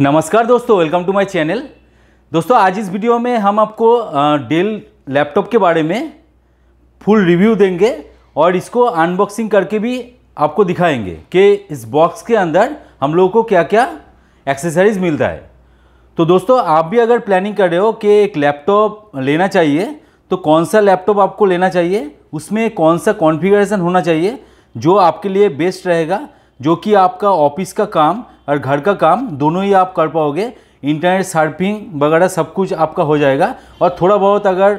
नमस्कार दोस्तों welcome to my channel दोस्तों आज इस वीडियो में हम आपको डेल लैपटॉप के बारे में फुल रिव्यू देंगे और इसको अनबॉक्सिंग करके भी आपको दिखाएंगे कि इस बॉक्स के अंदर हम लोगों को क्या क्या एक्सेसरीज मिलता है तो दोस्तों आप भी अगर प्लानिंग कर रहे हो कि एक लैपटॉप लेना चाहिए तो कौन सा लैपटॉप आपको लेना चाहिए उसमें कौन सा कॉन्फ़िगरेशन होना चाहिए जो आपके लिए बेस्ट रहेगा जो कि आपका ऑफिस का काम और घर का काम दोनों ही आप कर पाओगे इंटरनेट सर्फिंग वगैरह सब कुछ आपका हो जाएगा और थोड़ा बहुत अगर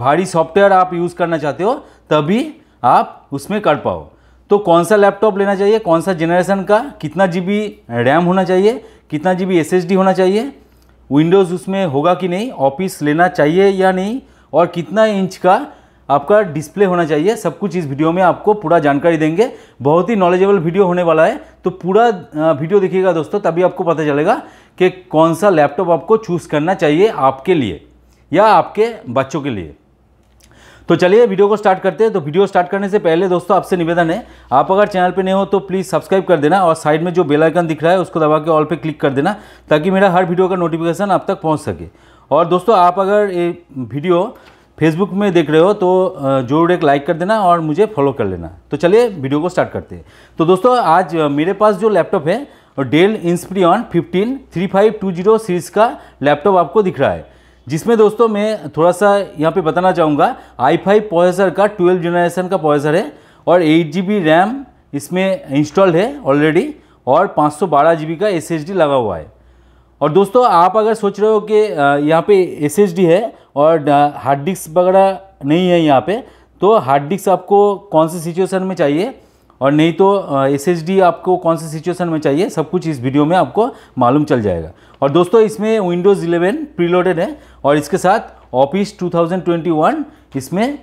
भारी सॉफ्टवेयर आप यूज़ करना चाहते हो तभी आप उसमें कर पाओ तो कौन सा लैपटॉप लेना चाहिए कौन सा जनरेशन का कितना जी रैम होना चाहिए कितना जी बी होना चाहिए विंडोज़ उसमें होगा कि नहीं ऑफिस लेना चाहिए या नहीं और कितना इंच का आपका डिस्प्ले होना चाहिए सब कुछ इस वीडियो में आपको पूरा जानकारी देंगे बहुत ही नॉलेजेबल वीडियो होने वाला है तो पूरा वीडियो देखिएगा दोस्तों तभी आपको पता चलेगा कि कौन सा लैपटॉप आपको चूज़ करना चाहिए आपके लिए या आपके बच्चों के लिए तो चलिए वीडियो को स्टार्ट करते हैं तो वीडियो स्टार्ट करने से पहले दोस्तों आपसे निवेदन है आप अगर चैनल पर नए हो तो प्लीज़ सब्सक्राइब कर देना और साइड में जो बेल आइकन दिख रहा है उसको दबा के ऑल पे क्लिक कर देना ताकि मेरा हर वीडियो का नोटिफिकेशन आप तक पहुंच सके और दोस्तों आप अगर ये वीडियो फेसबुक में देख रहे हो तो जरूर एक लाइक कर देना और मुझे फॉलो कर लेना तो चलिए वीडियो को स्टार्ट करते हैं तो दोस्तों आज मेरे पास जो लैपटॉप है Dell Inspiron fifteen three five two zero series का लैपटॉप आपको दिख रहा है जिसमें दोस्तों मैं थोड़ा सा यहाँ पे बताना चाहूँगा आई फाइव प्रोसेसर का ट्वेल्व जनरेशन का प्रोसेसर है और एट जी बी रैम इसमें इंस्टॉल्ड है ऑलरेडी और पाँच सौ बारह जी बी का एस एस डी लगा हुआ है और दोस्तों आप अगर सोच रहे हो कि यहाँ पे एस एस डी है और हार्ड डिस्क वगैरह नहीं है यहाँ पे तो हार्ड डिस्क आपको कौन से सिचुएशन में चाहिए और नहीं तो एस एच डी आपको कौन सी सिचुएशन में चाहिए सब कुछ इस वीडियो में आपको मालूम चल जाएगा और दोस्तों इसमें विंडोज़ इलेवन प्रीलोडेड है और इसके साथ ऑफिस 2021 इसमें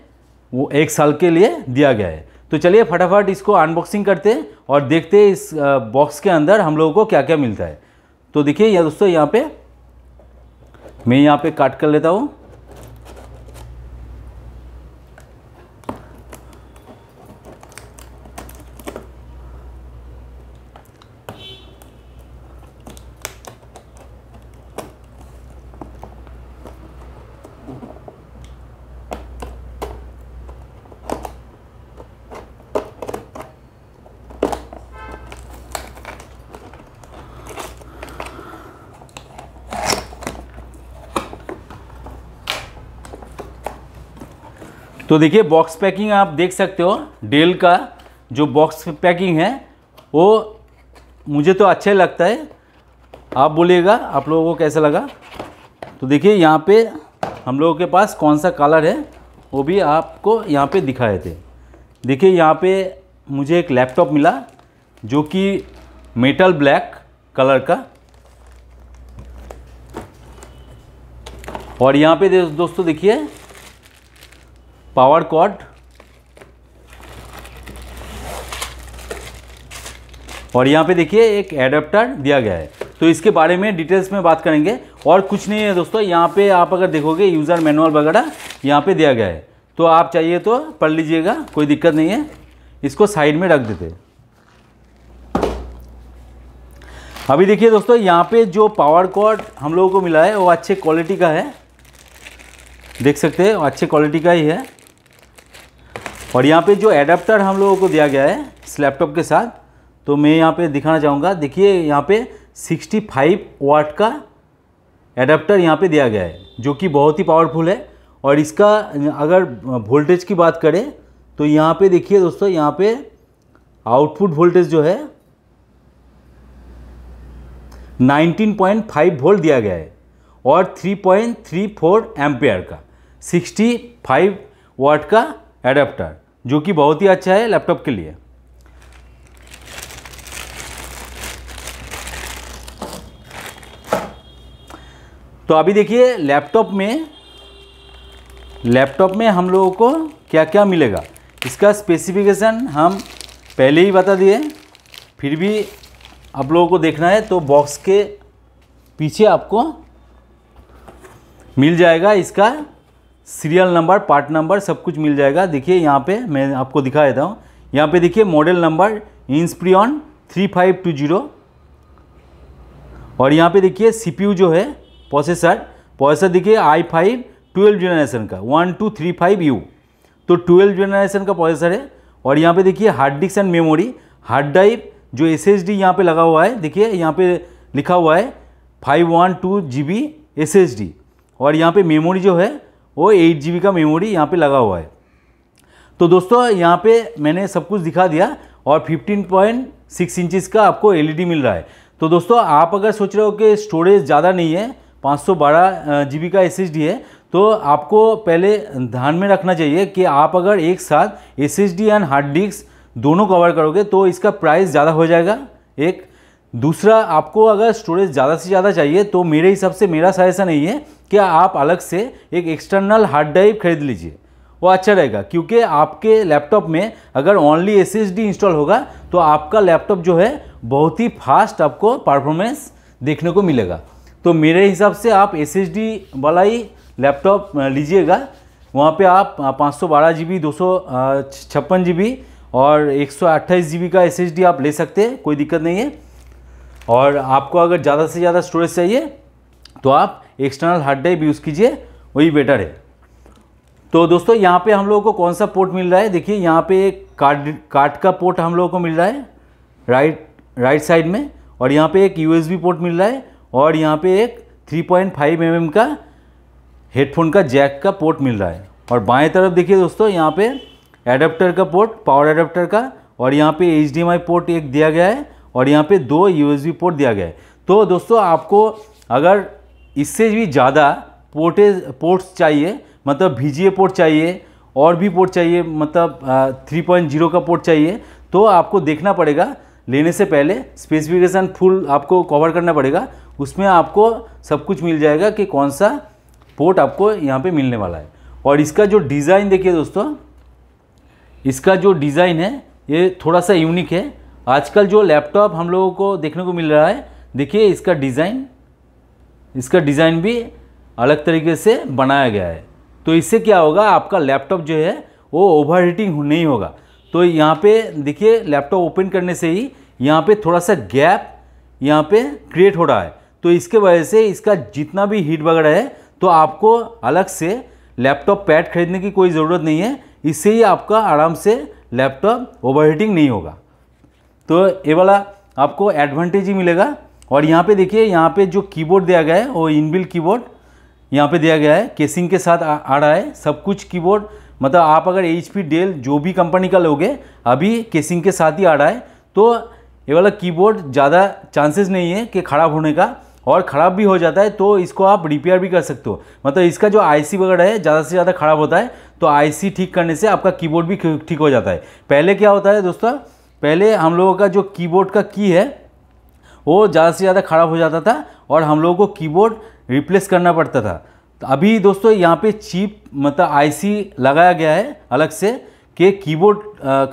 वो एक साल के लिए दिया गया है तो चलिए फटाफट इसको अनबॉक्सिंग करते हैं और देखते हैं इस बॉक्स के अंदर हम लोगों को क्या क्या मिलता है तो देखिए या दोस्तों यहाँ पे मैं यहाँ पे काट कर लेता हूँ तो देखिए बॉक्स पैकिंग आप देख सकते हो डेल का जो बॉक्स पैकिंग है वो मुझे तो अच्छा लगता है आप बोलिएगा आप लोगों को कैसा लगा तो देखिए यहाँ पे हम लोगों के पास कौन सा कलर है वो भी आपको यहाँ पे दिखाए थे देखिए यहाँ पे मुझे एक लैपटॉप मिला जो कि मेटल ब्लैक कलर का और यहाँ पे दोस्तों देखिए पावर कॉर्ड और यहाँ पे देखिए एक एडाप्टर दिया गया है तो इसके बारे में डिटेल्स में बात करेंगे और कुछ नहीं है दोस्तों यहाँ पे आप अगर देखोगे यूज़र मैनुअल वगैरह यहाँ पे दिया गया है तो आप चाहिए तो पढ़ लीजिएगा कोई दिक्कत नहीं है इसको साइड में रख देते अभी देखिए दोस्तों यहाँ पे जो पावर कॉर्ड हम लोगों को मिला है वो अच्छे क्वालिटी का है देख सकते हैं अच्छे क्वालिटी का ही है और यहाँ पे जो एडाप्टर हम लोगों को दिया गया है इस लैपटॉप के साथ तो मैं यहाँ पे दिखाना चाहूँगा देखिए यहाँ पे 65 वाट का एडाप्टर यहाँ पे दिया गया है जो कि बहुत ही पावरफुल है और इसका अगर वोल्टेज की बात करें तो यहाँ पे देखिए दोस्तों यहाँ पे आउटपुट वोल्टेज जो है 19.5 वोल्ट दिया गया है और 3.34 एम्पेयर का 65 वाट का एडाप्टर जो कि बहुत ही अच्छा है लैपटॉप के लिए तो अभी देखिए लैपटॉप में लैपटॉप में हम लोगों को क्या क्या मिलेगा इसका स्पेसिफिकेशन हम पहले ही बता दिए फिर भी आप लोगों को देखना है तो बॉक्स के पीछे आपको मिल जाएगा इसका सीरियल नंबर पार्ट नंबर सब कुछ मिल जाएगा देखिए यहाँ पे मैं आपको दिखा देता हूँ यहाँ पे देखिए model number Inspiron three five two zero और यहाँ पे देखिए सीपीयू जो है प्रोसेसर प्रोसेसर देखिए आई फाइव ट्वेल्व जनरेशन का one two three five U तो ट्वेल्व जनरेशन का प्रोसेसर है और यहाँ पे देखिए hard disk and memory hard drive जो एस एस डी यहाँ पर लगा हुआ है देखिए यहाँ पर लिखा हुआ है five one two G B S S D और यहाँ पर मेमोरी जो है वो एट जी का मेमोरी यहाँ पे लगा हुआ है तो दोस्तों यहाँ पे मैंने सब कुछ दिखा दिया और 15.6 पॉइंट का आपको एल e मिल रहा है तो दोस्तों आप अगर सोच रहे हो कि स्टोरेज ज़्यादा नहीं है 512 जीबी का एस है तो आपको पहले ध्यान में रखना चाहिए कि आप अगर एक साथ एस एंड हार्ड डिस्क दोनों कवर करोगे तो इसका प्राइस ज़्यादा हो जाएगा एक दूसरा आपको अगर स्टोरेज ज़्यादा से ज़्यादा चाहिए तो मेरे हिसाब से मेरा सजेशन यही है क्या आप अलग से एक एक्सटर्नल हार्ड ड्राइव खरीद लीजिए वो अच्छा रहेगा क्योंकि आपके लैपटॉप में अगर ओनली एस इंस्टॉल होगा तो आपका लैपटॉप जो है बहुत ही फास्ट आपको परफॉर्मेंस देखने को मिलेगा तो मेरे हिसाब से आप एस वाला ही लैपटॉप लीजिएगा वहाँ पे आप पाँच सौ बारह जी बी दो सौ छप्पन जी बी और एक सौ अट्ठाईस जी बी का एस आप ले सकते हैं कोई दिक्कत नहीं है और आपको अगर ज़्यादा से ज़्यादा स्टोरेज चाहिए तो आप एक्सटर्नल हार्ड ड्राइव यूज़ कीजिए वही बेटर है तो दोस्तों यहाँ पे हम लोगों को कौन सा पोर्ट मिल रहा है देखिए यहाँ पे एक कार्ड कार्ड का पोर्ट हम लोगों को मिल रहा है राइट राइट साइड में और यहाँ पे एक यूएसबी पोर्ट मिल रहा है और यहाँ पे एक 3.5 पॉइंट mm का हेडफोन का जैक का पोर्ट मिल रहा है और बाएं तरफ देखिए दोस्तों यहाँ पे एडाप्टर का पोर्ट पावर एडाप्टर का और यहाँ पर एच पोर्ट एक दिया गया है और यहाँ पर दो यू पोर्ट दिया गया है तो दोस्तों आपको अगर इससे भी ज़्यादा पोर्टेज पोर्ट्स चाहिए मतलब वी पोर्ट चाहिए और भी पोर्ट चाहिए मतलब थ्री पॉइंट जीरो का पोर्ट चाहिए तो आपको देखना पड़ेगा लेने से पहले स्पेसिफिकेशन फुल आपको कवर करना पड़ेगा उसमें आपको सब कुछ मिल जाएगा कि कौन सा पोर्ट आपको यहाँ पे मिलने वाला है और इसका जो डिज़ाइन देखिए दोस्तों इसका जो डिज़ाइन है ये थोड़ा सा यूनिक है आजकल जो लैपटॉप हम लोगों को देखने को मिल रहा है देखिए इसका डिज़ाइन इसका डिज़ाइन भी अलग तरीके से बनाया गया है तो इससे क्या होगा आपका लैपटॉप जो है वो ओवर हीटिंग नहीं होगा तो यहाँ पे देखिए लैपटॉप ओपन करने से ही यहाँ पे थोड़ा सा गैप यहाँ पे क्रिएट हो रहा है तो इसके वजह से इसका जितना भी हीट वगैरह है तो आपको अलग से लैपटॉप पैड खरीदने की कोई ज़रूरत नहीं है इससे ही आपका आराम से लैपटॉप ओवर हीटिंग नहीं होगा तो ये वाला आपको एडवांटेज ही मिलेगा और यहाँ पे देखिए यहाँ पे जो कीबोर्ड दिया गया है वो इनबिल्ट कीबोर्ड यहाँ पे दिया गया है केसिंग के साथ आ, आ रहा है सब कुछ कीबोर्ड मतलब आप अगर एच पी डेल जो भी कंपनी का लोगे अभी केसिंग के साथ ही आ रहा है तो ये वाला कीबोर्ड ज़्यादा चांसेस नहीं है कि ख़राब होने का और ख़राब भी हो जाता है तो इसको आप रिपेयर भी कर सकते हो मतलब इसका जो आईसी वगैरह है ज़्यादा से ज़्यादा ख़राब होता है तो आईसी ठीक करने से आपका कीबोर्ड भी ठीक हो जाता है पहले क्या होता है दोस्तों पहले हम लोगों का जो कीबोर्ड का की है वो ज़्यादा से ज़्यादा ख़राब हो जाता था और हम लोगों को कीबोर्ड रिप्लेस करना पड़ता था तो अभी दोस्तों यहाँ पे चीप मतलब आईसी लगाया गया है अलग से कि कीबोर्ड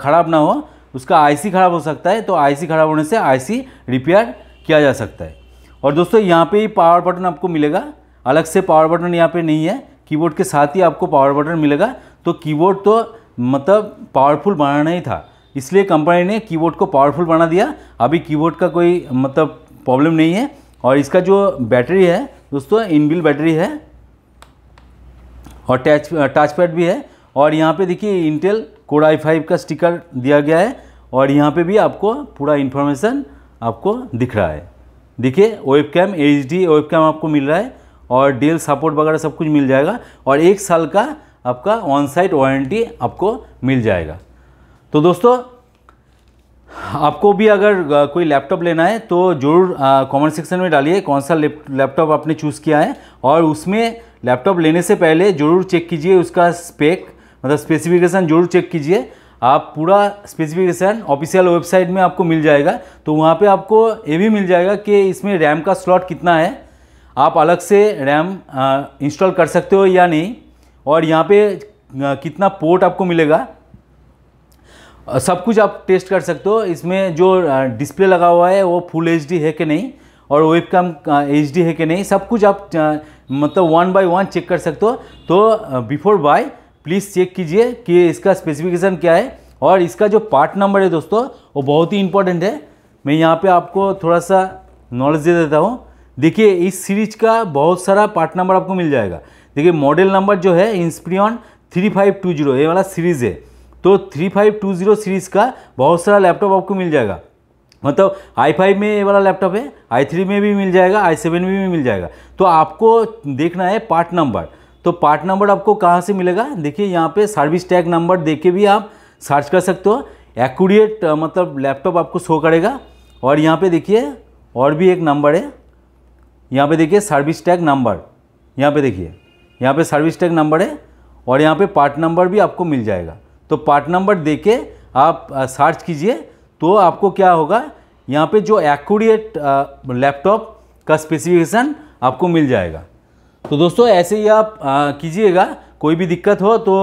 ख़राब ना हो उसका आईसी ख़राब हो सकता है तो आईसी ख़राब होने से आईसी रिपेयर किया जा सकता है और दोस्तों यहाँ पे ही पावर बटन आपको मिलेगा अलग से पावर बटन यहाँ पे नहीं है कीबोर्ड के साथ ही आपको पावर बटन मिलेगा तो कीबोर्ड तो मतलब पावरफुल बनाना ही था इसलिए कंपनी ने कीबोर्ड को पावरफुल बना दिया अभी कीबोर्ड का कोई मतलब प्रॉब्लम नहीं है और इसका जो बैटरी है दोस्तों इनबिल बैटरी है और टच टच पैड भी है और यहाँ पे देखिए इंटेल कोड आई फाइव का स्टिकर दिया गया है और यहाँ पे भी आपको पूरा इन्फॉर्मेशन आपको दिख रहा है देखिए webcam H D webcam आपको मिल रहा है और डेल सपोर्ट वगैरह सब कुछ मिल जाएगा और एक साल का आपका ऑन साइट वारंटी आपको मिल जाएगा तो दोस्तों आपको भी अगर कोई लैपटॉप लेना है तो ज़रूर कमेंट सेक्शन में डालिए कौन सा लैपटॉप आपने चूज़ किया है और उसमें लैपटॉप लेने से पहले ज़रूर चेक कीजिए उसका स्पेक मतलब स्पेसिफिकेशन ज़रूर चेक कीजिए आप पूरा स्पेसिफिकेशन ऑफिशियल वेबसाइट में आपको मिल जाएगा तो वहाँ पे आपको ये भी मिल जाएगा कि इसमें रैम का स्लॉट कितना है आप अलग से रैम इंस्टॉल कर सकते हो या नहीं और यहाँ पे कितना पोर्ट आपको मिलेगा सब कुछ आप टेस्ट कर सकते हो इसमें जो डिस्प्ले लगा हुआ है वो फुल एच है कि नहीं और वेब कैम एच है कि नहीं सब कुछ आप मतलब वन बाय वन चेक कर सकते हो तो बिफोर बाय प्लीज़ चेक कीजिए कि इसका स्पेसिफिकेशन क्या है और इसका जो पार्ट नंबर है दोस्तों वो बहुत ही इंपॉर्टेंट है मैं यहाँ पर आपको थोड़ा सा नॉलेज दे देता हूँ देखिए इस सीरीज का बहुत सारा पार्ट नंबर आपको मिल जाएगा देखिए मॉडल नंबर जो है Inspiron three five two zero ये वाला सीरीज़ है तो three five two zero series का बहुत सारा लैपटॉप आपको मिल जाएगा मतलब आई फाइव में ये वाला लैपटॉप है आई थ्री में भी मिल जाएगा आई सेवन में भी मिल जाएगा तो आपको देखना है पार्ट नंबर तो पार्ट नंबर आपको कहाँ से मिलेगा देखिए यहाँ पे सर्विस टैग नंबर दे के भी आप सर्च कर सकते हो एक्यूरेट मतलब लैपटॉप आपको शो करेगा और यहाँ पे देखिए और भी एक नंबर है यहाँ पे देखिए सर्विस टैग नंबर यहाँ पे देखिए यहाँ पे सर्विस टैग नंबर है और यहाँ पे पार्ट नंबर भी आपको मिल जाएगा तो पार्ट नंबर दे के आप सर्च कीजिए तो आपको क्या होगा यहाँ पे जो एक्यूरेट लैपटॉप का स्पेसिफिकेशन आपको मिल जाएगा तो दोस्तों ऐसे ही आप कीजिएगा कोई भी दिक्कत हो तो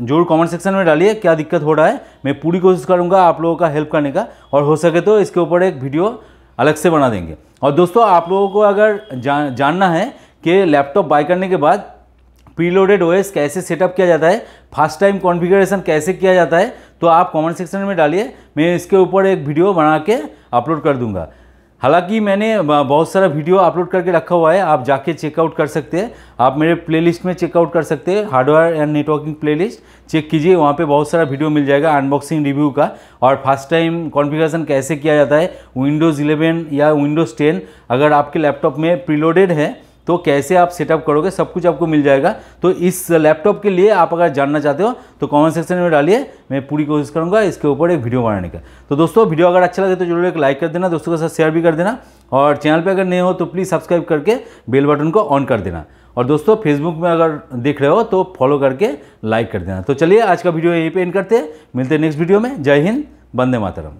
जरूर कमेंट सेक्शन में डालिए क्या दिक्कत हो रहा है मैं पूरी कोशिश करूँगा आप लोगों का हेल्प करने का और हो सके तो इसके ऊपर एक वीडियो अलग से बना देंगे और दोस्तों आप लोगों को अगर जा, जानना है कि लैपटॉप बाय करने के बाद प्रीलोडेड ओएस कैसे सेटअप किया जाता है फर्स्ट टाइम कॉन्फ़िगरेशन कैसे किया जाता है तो आप कमेंट सेक्शन में डालिए मैं इसके ऊपर एक वीडियो बना के अपलोड कर दूंगा हालांकि मैंने बहुत सारा वीडियो अपलोड करके रखा हुआ है आप जाके चेकआउट कर सकते हैं आप मेरे प्लेलिस्ट में चेकआउट कर सकते हैं hardware and networking playlist check कीजिए वहाँ पे बहुत सारा वीडियो मिल जाएगा अनबॉक्सिंग रिव्यू का और फर्स्ट टाइम कॉन्फ़िगरेशन कैसे किया जाता है विंडोज़ 11 या विंडोज़ 10 अगर आपके लैपटॉप में प्रीलोडेड है तो कैसे आप सेटअप करोगे सब कुछ आपको मिल जाएगा तो इस लैपटॉप के लिए आप अगर जानना चाहते हो तो कमेंट सेक्शन में डालिए मैं पूरी कोशिश करूँगा इसके ऊपर एक वीडियो बनाने का तो दोस्तों वीडियो अगर अच्छा लगे तो जरूर एक लाइक कर देना दोस्तों के साथ शेयर भी कर देना और चैनल पर अगर नए हो तो प्लीज़ सब्सक्राइब करके बेल बटन को ऑन कर देना और दोस्तों फेसबुक में अगर देख रहे हो तो फॉलो करके लाइक कर देना तो चलिए आज का वीडियो यहीं पर एंड करते हैं मिलते हैं नेक्स्ट वीडियो में जय हिंद बंदे मातरम